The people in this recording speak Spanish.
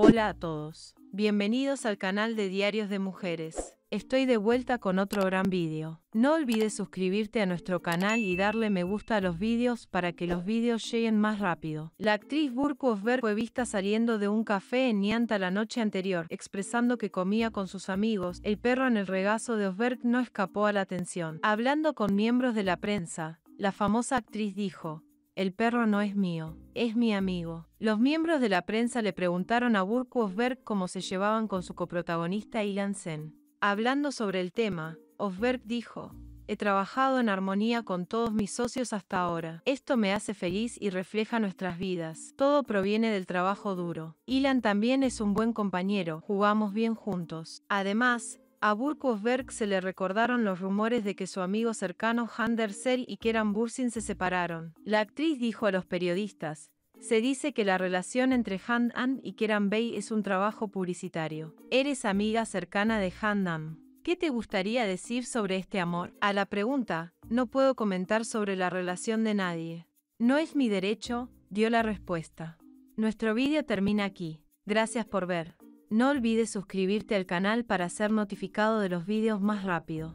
Hola a todos. Bienvenidos al canal de Diarios de Mujeres. Estoy de vuelta con otro gran vídeo. No olvides suscribirte a nuestro canal y darle me gusta a los vídeos para que los vídeos lleguen más rápido. La actriz Osberg fue vista saliendo de un café en Nianta la noche anterior, expresando que comía con sus amigos. El perro en el regazo de Osberg no escapó a la atención. Hablando con miembros de la prensa, la famosa actriz dijo, el perro no es mío, es mi amigo. Los miembros de la prensa le preguntaron a Osberg cómo se llevaban con su coprotagonista Ilan Sen. Hablando sobre el tema, Osberg dijo, He trabajado en armonía con todos mis socios hasta ahora. Esto me hace feliz y refleja nuestras vidas. Todo proviene del trabajo duro. Ilan también es un buen compañero, jugamos bien juntos. Además, a Burkosberg se le recordaron los rumores de que su amigo cercano Hander y Keran Bursin se separaron. La actriz dijo a los periodistas, se dice que la relación entre Han y Keran Bey es un trabajo publicitario. Eres amiga cercana de Han ¿Qué te gustaría decir sobre este amor? A la pregunta, no puedo comentar sobre la relación de nadie. No es mi derecho, dio la respuesta. Nuestro vídeo termina aquí. Gracias por ver. No olvides suscribirte al canal para ser notificado de los vídeos más rápido.